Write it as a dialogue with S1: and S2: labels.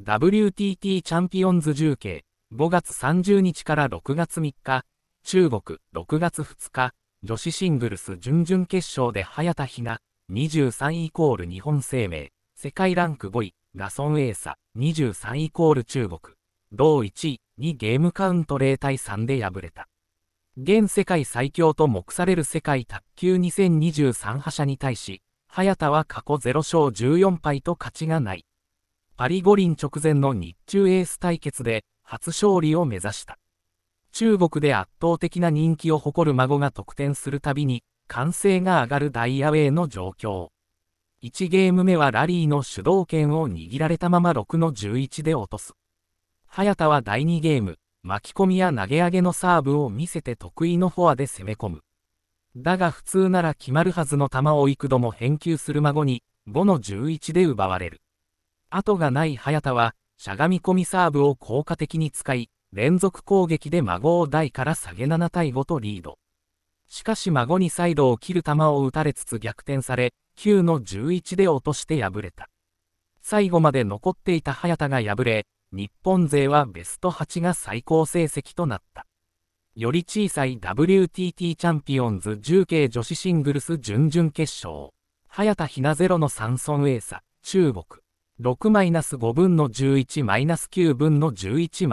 S1: WTT チャンピオンズ重慶、5月30日から6月3日、中国6月2日、女子シングルス準々決勝で早田ひな、23イコール日本生命、世界ランク5位、ガソンエーサ、23イコール中国、同1位にゲームカウント0対3で敗れた。現世界最強と目される世界卓球2023覇者に対し、早田は過去0勝14敗と勝ちがない。パリ五輪直前の日中エース対決で初勝利を目指した。中国で圧倒的な人気を誇る孫が得点するたびに、歓声が上がるダイアウェイの状況。1ゲーム目はラリーの主導権を握られたまま6の11で落とす。早田は第2ゲーム、巻き込みや投げ上げのサーブを見せて得意のフォアで攻め込む。だが普通なら決まるはずの球を幾度も返球する孫に、5の11で奪われる。後がない早田は、しゃがみ込みサーブを効果的に使い、連続攻撃で孫を台から下げ7対5とリード。しかし孫にサイドを切る球を打たれつつ逆転され、9の11で落として敗れた。最後まで残っていた早田が敗れ、日本勢はベスト8が最高成績となった。より小さい WTT チャンピオンズ重慶女子シングルス準々決勝。早田ひなゼロの三尊エーサ、中国。6-5分の11-9分の11